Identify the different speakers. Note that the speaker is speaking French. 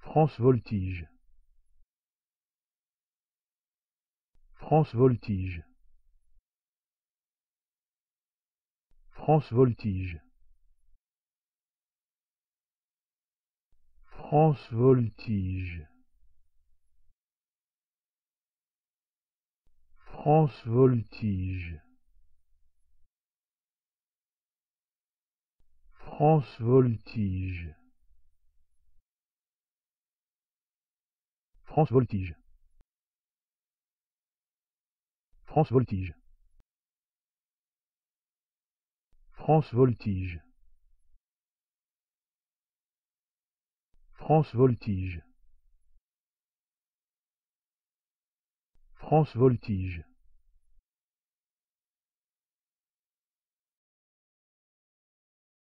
Speaker 1: France Voltige France Voltige France Voltige France Voltige France Voltige France Voltige France Voltige. France Voltige. France Voltige. France Voltige. France Voltige.